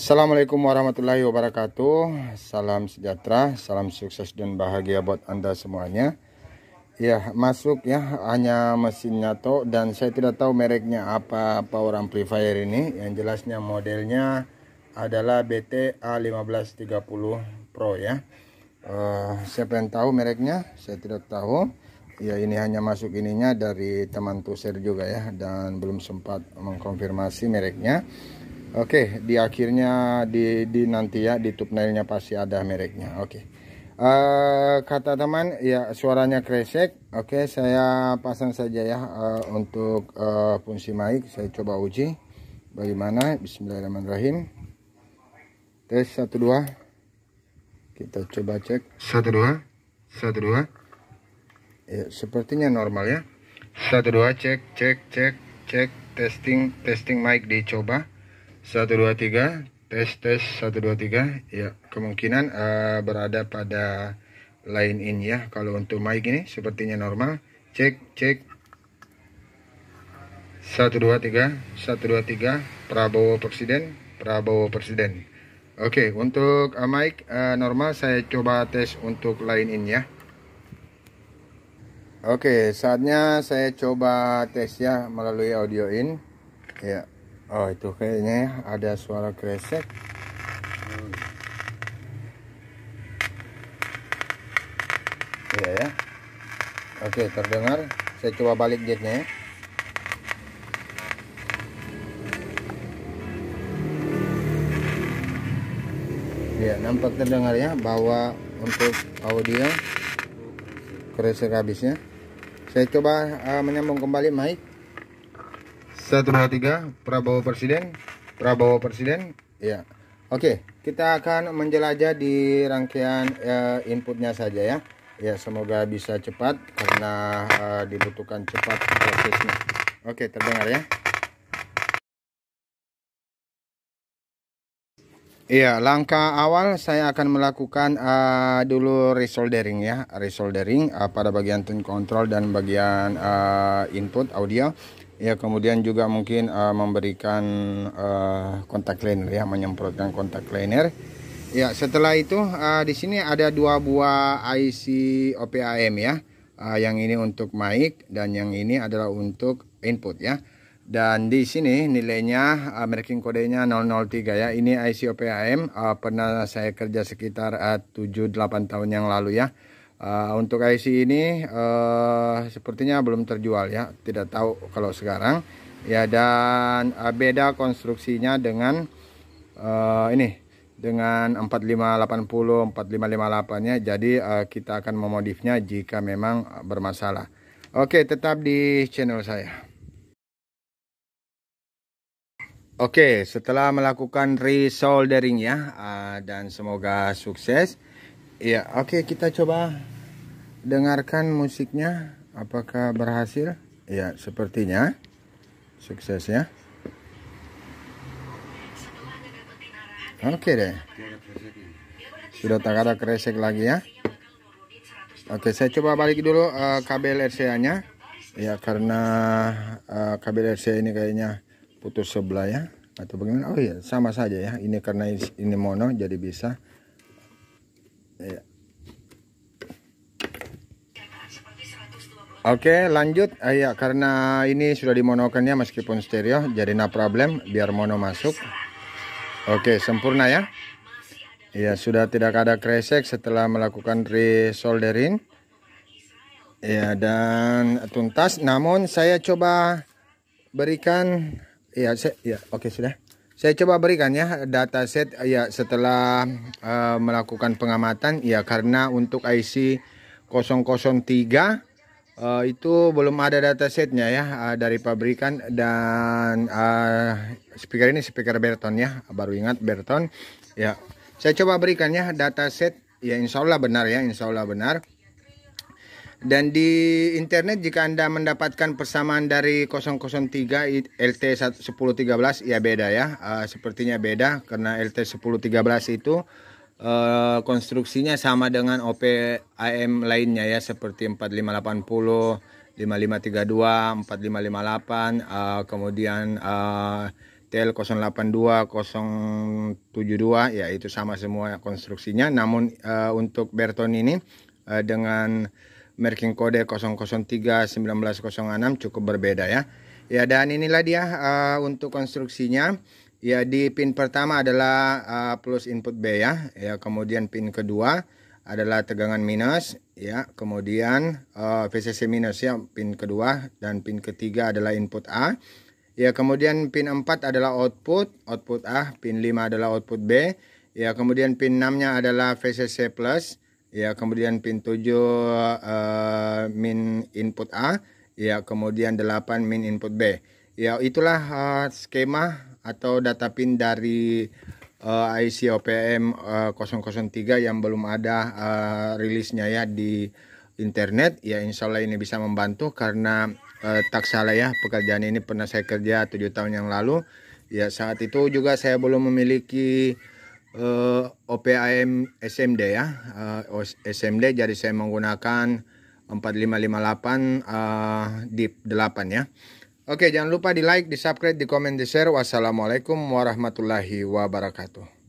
Assalamualaikum warahmatullahi wabarakatuh Salam sejahtera, salam sukses dan bahagia buat anda semuanya Ya masuk ya, hanya mesinnya to Dan saya tidak tahu mereknya apa power amplifier ini Yang jelasnya modelnya adalah BTA1530 Pro ya uh, eh, Siapa yang tahu mereknya? Saya tidak tahu Ya ini hanya masuk ininya dari teman tuser juga ya Dan belum sempat mengkonfirmasi mereknya Oke, okay, di akhirnya di, di nanti ya di thumbnailnya pasti ada mereknya. Oke. Okay. Uh, eh, kata teman ya suaranya kresek. Oke, okay, saya pasang saja ya uh, untuk uh, fungsi mic. Saya coba uji bagaimana. Bismillahirrahmanirrahim. Tes satu dua, Kita coba cek. Satu dua, satu dua. Ya, sepertinya normal ya. Satu dua, cek cek cek cek testing testing mic dicoba. Satu dua tiga tes tes satu dua tiga ya kemungkinan uh, berada pada line in ya kalau untuk mic ini sepertinya normal cek cek satu dua tiga satu dua tiga Prabowo Presiden Prabowo Presiden Oke okay, untuk uh, mic uh, normal saya coba tes untuk line in ya Oke, okay, saatnya saya coba tes ya melalui audio in. Ya. Oh itu kayaknya ada suara kresek. Hmm. Iya ya. Oke terdengar. Saya coba balik jetnya ya. Ya nampak terdengar ya bahwa untuk audio kresek habisnya. Saya coba uh, menyambung kembali mic. Satu dua tiga Prabowo Presiden Prabowo Presiden ya Oke kita akan menjelajah di rangkaian uh, inputnya saja ya ya semoga bisa cepat karena uh, dibutuhkan cepat prosesnya Oke terdengar ya Iya, langkah awal saya akan melakukan uh, dulu resoldering ya, resoldering uh, pada bagian tone control dan bagian uh, input audio. Ya kemudian juga mungkin uh, memberikan uh, kontak cleaner ya menyemprotkan kontak cleaner. Ya setelah itu uh, di sini ada dua buah IC OPAM ya. Uh, yang ini untuk mic dan yang ini adalah untuk input ya. Dan di sini nilainya uh, marking kodenya 003 ya. Ini IC OPAM uh, pernah saya kerja sekitar uh, 7 8 tahun yang lalu ya Uh, untuk IC ini uh, sepertinya belum terjual ya, tidak tahu kalau sekarang. Ya dan uh, beda konstruksinya dengan uh, ini dengan 4580 4558 nya jadi uh, kita akan memodifnya jika memang bermasalah oke tetap di channel saya oke setelah melakukan resoldering ya uh, ah, dan semoga sukses Iya, oke okay, kita coba dengarkan musiknya apakah berhasil? Ya, sepertinya sukses ya. Oke okay deh. Sudah tak ada kresek lagi ya. Oke, okay, saya coba balik dulu uh, kabel RCA-nya. Ya, karena uh, kabel RCA ini kayaknya putus sebelah ya atau bagaimana? Oh iya, sama saja ya. Ini karena ini mono jadi bisa Iya. Oke lanjut ayah eh, karena ini sudah dimonokannya meskipun stereo jadi na problem biar mono masuk Oke sempurna ya Ya sudah tidak ada kresek setelah melakukan resoldering Ya dan tuntas namun saya coba berikan ya saya, ya oke sudah saya coba berikan ya data set ya setelah uh, melakukan pengamatan ya karena untuk IC 003 uh, itu belum ada data setnya ya uh, dari pabrikan dan uh, speaker ini speaker Berton ya baru ingat Berton ya saya coba berikan ya data set ya Insya Allah benar ya Insya Allah benar dan di internet jika Anda mendapatkan persamaan dari 003 LT 1013 ya beda ya. Uh, sepertinya beda karena LT 1013 itu uh, konstruksinya sama dengan OPAM lainnya ya seperti 4580, 5532, 4558, uh, kemudian uh, TL 082, 072 ya itu sama semua konstruksinya. Namun uh, untuk Berton ini uh, dengan Merking kode 003-1906 cukup berbeda ya. Ya dan inilah dia uh, untuk konstruksinya. Ya di pin pertama adalah uh, plus input B ya. Ya kemudian pin kedua adalah tegangan minus ya. Kemudian uh, eh, VCC minus ya pin kedua dan pin ketiga adalah input A. Ya kemudian pin 4 adalah output, output A, pin 5 adalah output B. Ya kemudian pin 6-nya adalah VCC plus ya kemudian pin 7 uh, eh, min input A ya kemudian 8 min input B ya itulah uh, skema atau data pin dari uh, IC OPM uh, 003 yang belum ada uh, rilisnya ya di internet ya insya Allah ini bisa membantu karena eh, tak salah ya pekerjaan ini pernah saya kerja tujuh tahun yang lalu ya saat itu juga saya belum memiliki uh, eh, OPAM SMD ya uh, eh, SMD jadi saya menggunakan 4558 uh, eh, di 8 ya Oke jangan lupa di like, di subscribe, di komen, di share Wassalamualaikum warahmatullahi wabarakatuh